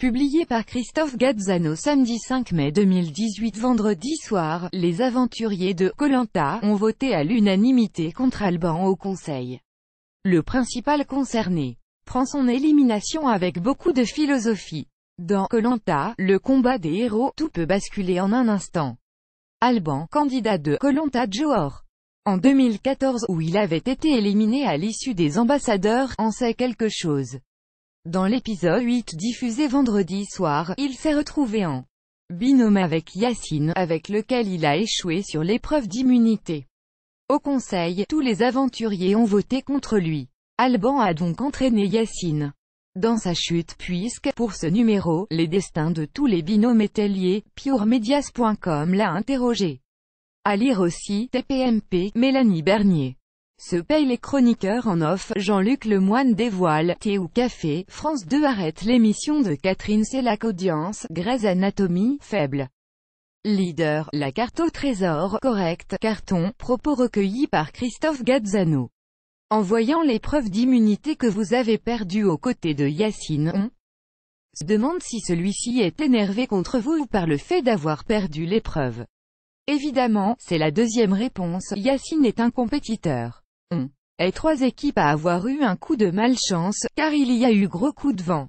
Publié par Christophe Gazzano samedi 5 mai 2018 vendredi soir, les aventuriers de Colanta ont voté à l'unanimité contre Alban au Conseil. Le principal concerné prend son élimination avec beaucoup de philosophie. Dans Colanta, le combat des héros, tout peut basculer en un instant. Alban, candidat de Colanta Johor. En 2014 où il avait été éliminé à l'issue des ambassadeurs, en sait quelque chose. Dans l'épisode 8 diffusé vendredi soir, il s'est retrouvé en binôme avec Yacine, avec lequel il a échoué sur l'épreuve d'immunité. Au conseil, tous les aventuriers ont voté contre lui. Alban a donc entraîné Yacine dans sa chute puisque, pour ce numéro, les destins de tous les binômes étaient liés, puremedias.com l'a interrogé. À lire aussi, TPMP, Mélanie Bernier. Se paye les chroniqueurs en off, Jean-Luc Lemoine dévoile, Thé ou Café, France 2 arrête l'émission de Catherine Sellac Audience, Grèce anatomie, faible. Leader, la carte au trésor, correct, carton, propos recueillis par Christophe Gazzano. En voyant les preuves d'immunité que vous avez perdues aux côtés de Yacine, on se demande si celui-ci est énervé contre vous ou par le fait d'avoir perdu l'épreuve. Évidemment, c'est la deuxième réponse, Yacine est un compétiteur. Hum. Et trois équipes à avoir eu un coup de malchance, car il y a eu gros coup de vent.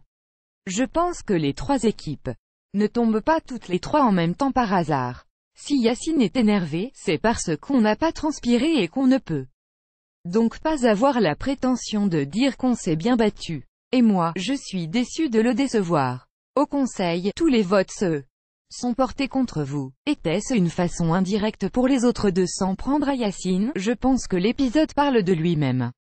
Je pense que les trois équipes ne tombent pas toutes les trois en même temps par hasard. Si Yacine est énervé, c'est parce qu'on n'a pas transpiré et qu'on ne peut donc pas avoir la prétention de dire qu'on s'est bien battu. Et moi, je suis déçu de le décevoir. Au conseil, tous les votes se sont portés contre vous. Était-ce une façon indirecte pour les autres de s'en prendre à Yacine Je pense que l'épisode parle de lui-même.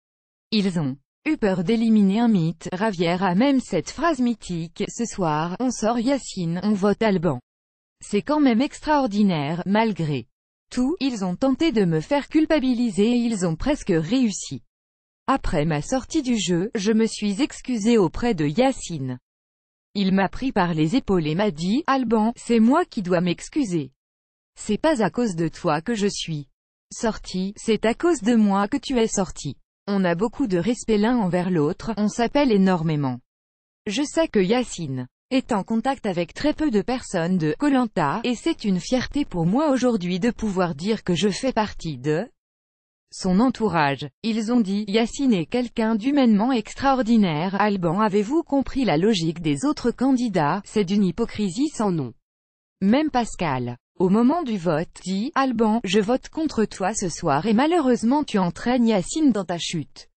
Ils ont eu peur d'éliminer un mythe, Ravière a même cette phrase mythique, ce soir, on sort Yacine, on vote Alban. C'est quand même extraordinaire, malgré tout, ils ont tenté de me faire culpabiliser et ils ont presque réussi. Après ma sortie du jeu, je me suis excusé auprès de Yacine. Il m'a pris par les épaules et m'a dit, Alban, c'est moi qui dois m'excuser. C'est pas à cause de toi que je suis sorti, c'est à cause de moi que tu es sorti. On a beaucoup de respect l'un envers l'autre, on s'appelle énormément. Je sais que Yacine est en contact avec très peu de personnes de Colanta, et c'est une fierté pour moi aujourd'hui de pouvoir dire que je fais partie de son entourage. Ils ont dit « Yacine est quelqu'un d'humainement extraordinaire, Alban avez-vous compris la logique des autres candidats, c'est d'une hypocrisie sans nom. » Même Pascal, au moment du vote, dit « Alban, je vote contre toi ce soir et malheureusement tu entraînes Yacine dans ta chute. »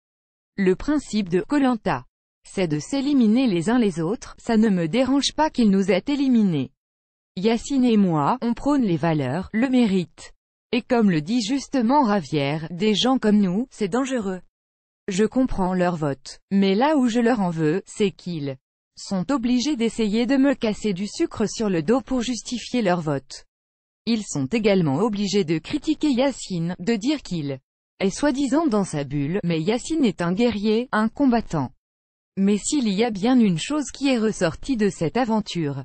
Le principe de « Colanta » c'est de s'éliminer les uns les autres, ça ne me dérange pas qu'il nous ait éliminés. Yacine et moi, on prône les valeurs, le mérite. Et comme le dit justement Ravière, des gens comme nous, c'est dangereux. Je comprends leur vote. Mais là où je leur en veux, c'est qu'ils sont obligés d'essayer de me casser du sucre sur le dos pour justifier leur vote. Ils sont également obligés de critiquer Yacine, de dire qu'il est soi-disant dans sa bulle, mais Yacine est un guerrier, un combattant. Mais s'il y a bien une chose qui est ressortie de cette aventure,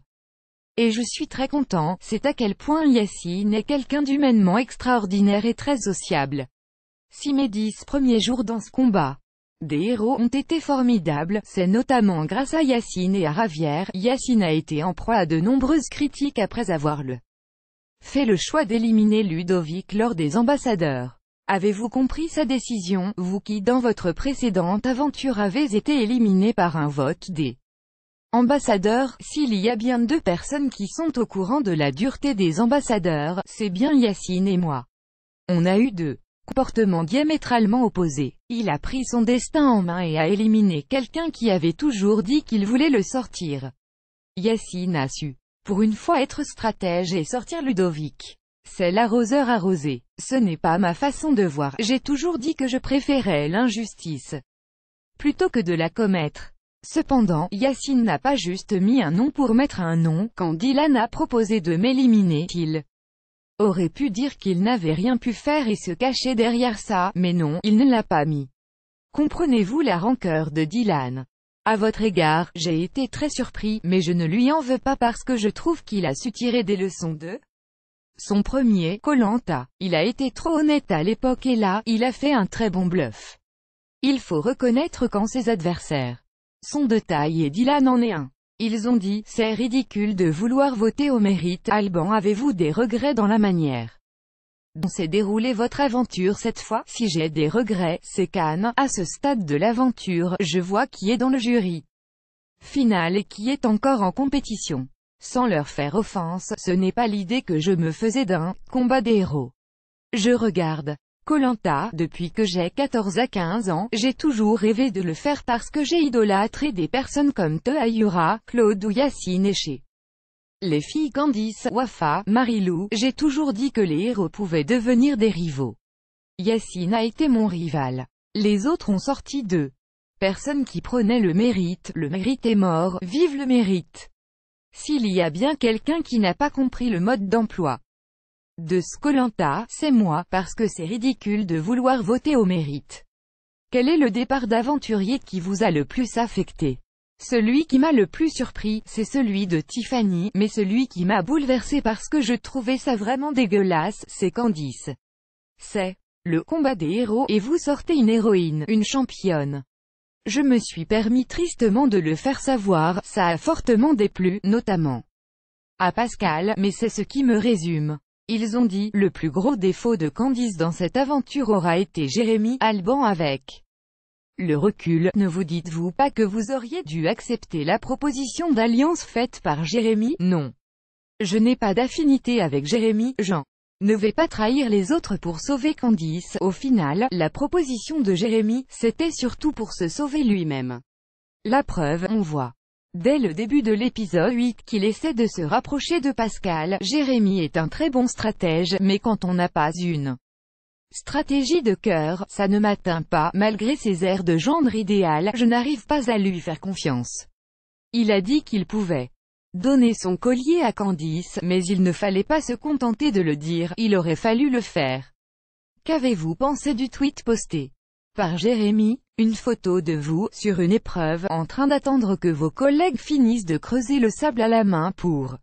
et je suis très content, c'est à quel point Yassine est quelqu'un d'humainement extraordinaire et très sociable. Si mes dix premiers jours dans ce combat, des héros ont été formidables, c'est notamment grâce à Yacine et à Ravière, Yacine a été en proie à de nombreuses critiques après avoir le fait le choix d'éliminer Ludovic lors des ambassadeurs. Avez-vous compris sa décision, vous qui dans votre précédente aventure avez été éliminé par un vote des Ambassadeur, s'il y a bien deux personnes qui sont au courant de la dureté des ambassadeurs, c'est bien Yacine et moi. On a eu deux comportements diamétralement opposés. Il a pris son destin en main et a éliminé quelqu'un qui avait toujours dit qu'il voulait le sortir. Yacine a su, pour une fois être stratège et sortir Ludovic. C'est l'arroseur arrosé. Ce n'est pas ma façon de voir, j'ai toujours dit que je préférais l'injustice plutôt que de la commettre. Cependant, Yacine n'a pas juste mis un nom pour mettre un nom, quand Dylan a proposé de m'éliminer, il aurait pu dire qu'il n'avait rien pu faire et se cacher derrière ça, mais non, il ne l'a pas mis. Comprenez-vous la rancœur de Dylan À votre égard, j'ai été très surpris, mais je ne lui en veux pas parce que je trouve qu'il a su tirer des leçons de son premier, Colanta. Il a été trop honnête à l'époque et là, il a fait un très bon bluff. Il faut reconnaître quand ses adversaires son de taille et Dylan en est un. Ils ont dit, c'est ridicule de vouloir voter au mérite, Alban avez-vous des regrets dans la manière dont s'est déroulée votre aventure cette fois Si j'ai des regrets, c'est Cannes, à ce stade de l'aventure, je vois qui est dans le jury final et qui est encore en compétition. Sans leur faire offense, ce n'est pas l'idée que je me faisais d'un combat des héros. Je regarde Colanta, depuis que j'ai 14 à 15 ans, j'ai toujours rêvé de le faire parce que j'ai idolâtré des personnes comme Te Ayura, Claude ou Yacine Chez Les filles Candice, Wafa, Marilou, j'ai toujours dit que les héros pouvaient devenir des rivaux. Yacine a été mon rival. Les autres ont sorti d'eux. Personne qui prenait le mérite, le mérite est mort, vive le mérite. S'il y a bien quelqu'un qui n'a pas compris le mode d'emploi de Scolanta, c'est moi, parce que c'est ridicule de vouloir voter au mérite. Quel est le départ d'aventurier qui vous a le plus affecté Celui qui m'a le plus surpris, c'est celui de Tiffany, mais celui qui m'a bouleversé parce que je trouvais ça vraiment dégueulasse, c'est Candice. C'est le combat des héros, et vous sortez une héroïne, une championne. Je me suis permis tristement de le faire savoir, ça a fortement déplu, notamment à Pascal, mais c'est ce qui me résume. Ils ont dit, le plus gros défaut de Candice dans cette aventure aura été Jérémy Alban avec le recul. Ne vous dites-vous pas que vous auriez dû accepter la proposition d'alliance faite par Jérémy Non. Je n'ai pas d'affinité avec Jérémy, Jean. Ne vais pas trahir les autres pour sauver Candice. Au final, la proposition de Jérémy, c'était surtout pour se sauver lui-même. La preuve, on voit. Dès le début de l'épisode 8 qu'il essaie de se rapprocher de Pascal, Jérémy est un très bon stratège, mais quand on n'a pas une stratégie de cœur, ça ne m'atteint pas, malgré ses airs de gendre idéal, je n'arrive pas à lui faire confiance. Il a dit qu'il pouvait donner son collier à Candice, mais il ne fallait pas se contenter de le dire, il aurait fallu le faire. Qu'avez-vous pensé du tweet posté par Jérémy une photo de vous, sur une épreuve, en train d'attendre que vos collègues finissent de creuser le sable à la main pour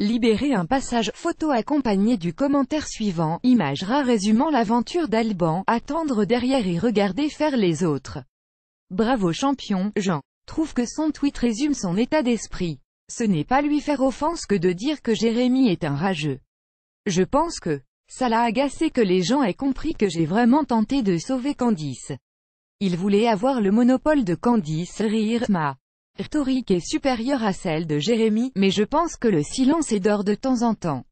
libérer un passage, photo accompagné du commentaire suivant, image rare résumant l'aventure d'Alban, attendre derrière et regarder faire les autres. Bravo champion, Jean. Trouve que son tweet résume son état d'esprit. Ce n'est pas lui faire offense que de dire que Jérémy est un rageux. Je pense que ça l'a agacé que les gens aient compris que j'ai vraiment tenté de sauver Candice. Il voulait avoir le monopole de Candice Rire. Ma rhétorique est supérieure à celle de Jérémy, mais je pense que le silence est d'or de temps en temps.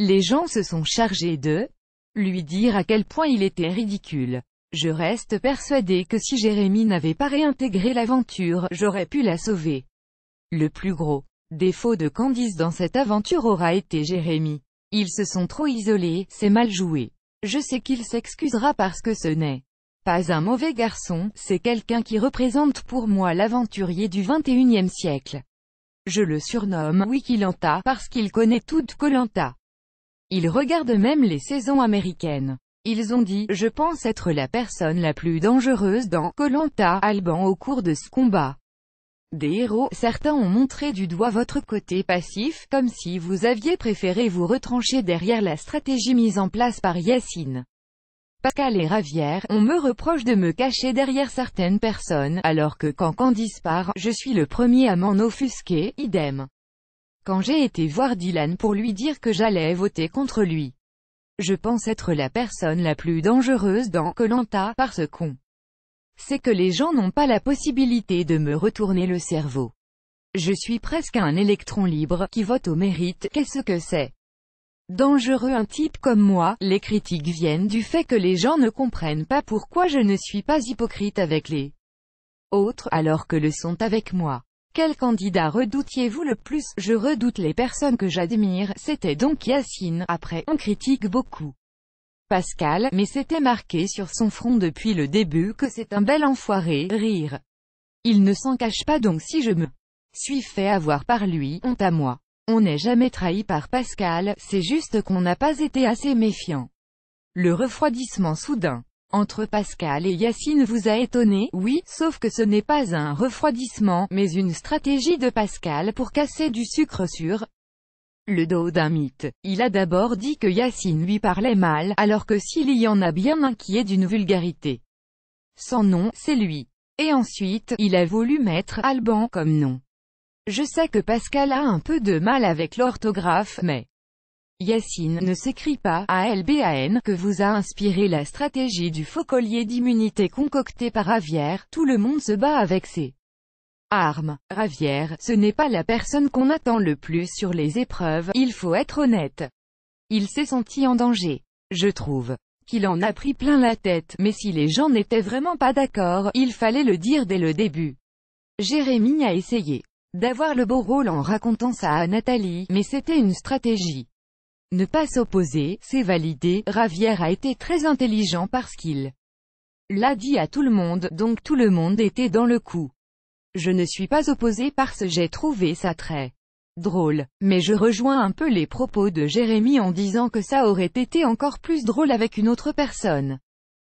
Les gens se sont chargés de lui dire à quel point il était ridicule. Je reste persuadé que si Jérémy n'avait pas réintégré l'aventure, j'aurais pu la sauver. Le plus gros défaut de Candice dans cette aventure aura été Jérémy. Ils se sont trop isolés, c'est mal joué. Je sais qu'il s'excusera parce que ce n'est pas un mauvais garçon, c'est quelqu'un qui représente pour moi l'aventurier du 21e siècle. Je le surnomme Wikilanta parce qu'il connaît toute Colanta. Il regarde même les saisons américaines. Ils ont dit, je pense être la personne la plus dangereuse dans Colanta Alban au cours de ce combat. Des héros, certains ont montré du doigt votre côté passif, comme si vous aviez préféré vous retrancher derrière la stratégie mise en place par Yassine. Pascal et Ravière, on me reproche de me cacher derrière certaines personnes, alors que quand quand part, je suis le premier à m'en offusquer, idem. Quand j'ai été voir Dylan pour lui dire que j'allais voter contre lui. Je pense être la personne la plus dangereuse dans Colanta, parce qu'on. con. C'est que les gens n'ont pas la possibilité de me retourner le cerveau. Je suis presque un électron libre, qui vote au mérite, qu'est-ce que c'est dangereux un type comme moi, les critiques viennent du fait que les gens ne comprennent pas pourquoi je ne suis pas hypocrite avec les autres alors que le sont avec moi. Quel candidat redoutiez-vous le plus Je redoute les personnes que j'admire, c'était donc Yacine, après, on critique beaucoup. Pascal, mais c'était marqué sur son front depuis le début que c'est un bel enfoiré, rire. Il ne s'en cache pas donc si je me suis fait avoir par lui, honte à moi. On n'est jamais trahi par Pascal, c'est juste qu'on n'a pas été assez méfiant. Le refroidissement soudain entre Pascal et Yacine vous a étonné, oui, sauf que ce n'est pas un refroidissement, mais une stratégie de Pascal pour casser du sucre sur le dos d'un mythe. Il a d'abord dit que Yacine lui parlait mal, alors que s'il y en a bien un qui est d'une vulgarité sans nom, c'est lui. Et ensuite, il a voulu mettre « Alban » comme nom. Je sais que Pascal a un peu de mal avec l'orthographe, mais Yacine ne s'écrit pas N. que vous a inspiré la stratégie du faux collier d'immunité concoctée par Ravière, tout le monde se bat avec ses armes. Ravière, ce n'est pas la personne qu'on attend le plus sur les épreuves, il faut être honnête. Il s'est senti en danger. Je trouve qu'il en a pris plein la tête, mais si les gens n'étaient vraiment pas d'accord, il fallait le dire dès le début. Jérémy a essayé d'avoir le beau rôle en racontant ça à Nathalie, mais c'était une stratégie. Ne pas s'opposer, c'est validé, Ravière a été très intelligent parce qu'il l'a dit à tout le monde, donc tout le monde était dans le coup. Je ne suis pas opposé parce j'ai trouvé ça très drôle. Mais je rejoins un peu les propos de Jérémy en disant que ça aurait été encore plus drôle avec une autre personne.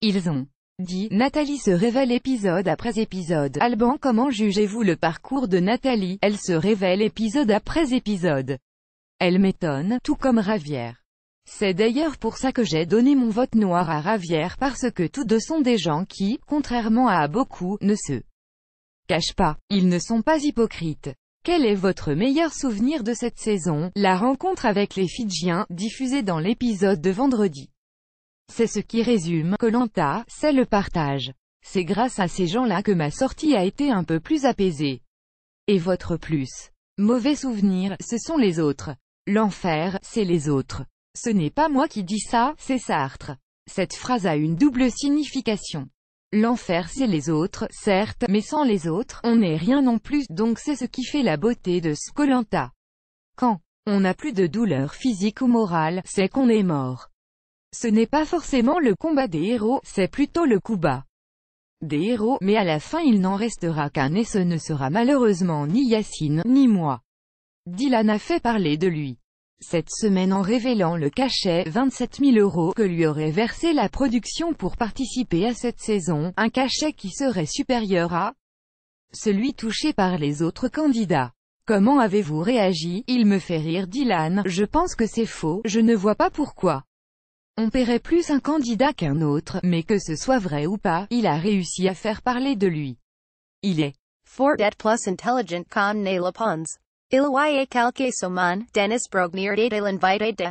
Ils ont dit, Nathalie se révèle épisode après épisode. Alban comment jugez-vous le parcours de Nathalie Elle se révèle épisode après épisode. Elle m'étonne, tout comme Ravière. C'est d'ailleurs pour ça que j'ai donné mon vote noir à Ravière parce que tous deux sont des gens qui, contrairement à beaucoup, ne se cachent pas. Ils ne sont pas hypocrites. Quel est votre meilleur souvenir de cette saison La rencontre avec les Fidjiens, diffusée dans l'épisode de vendredi. C'est ce qui résume Colanta, c'est le partage. C'est grâce à ces gens-là que ma sortie a été un peu plus apaisée. Et votre plus mauvais souvenir, ce sont les autres. L'enfer, c'est les autres. Ce n'est pas moi qui dis ça, c'est Sartre. Cette phrase a une double signification. L'enfer c'est les autres, certes, mais sans les autres, on n'est rien non plus, donc c'est ce qui fait la beauté de Skolanta. Quand on n'a plus de douleur physique ou morale, c'est qu'on est mort. Ce n'est pas forcément le combat des héros, c'est plutôt le coup bas des héros, mais à la fin il n'en restera qu'un et ce ne sera malheureusement ni Yacine, ni moi. Dylan a fait parler de lui. Cette semaine en révélant le cachet 27 000 euros que lui aurait versé la production pour participer à cette saison, un cachet qui serait supérieur à celui touché par les autres candidats. Comment avez-vous réagi Il me fait rire Dylan, je pense que c'est faux, je ne vois pas pourquoi. On paierait plus un candidat qu'un autre, mais que ce soit vrai ou pas, il a réussi à faire parler de lui. Il est Fort et plus intelligent qu'on ne le Il y a quelques semaines, Dennis Brogniart il l'invité de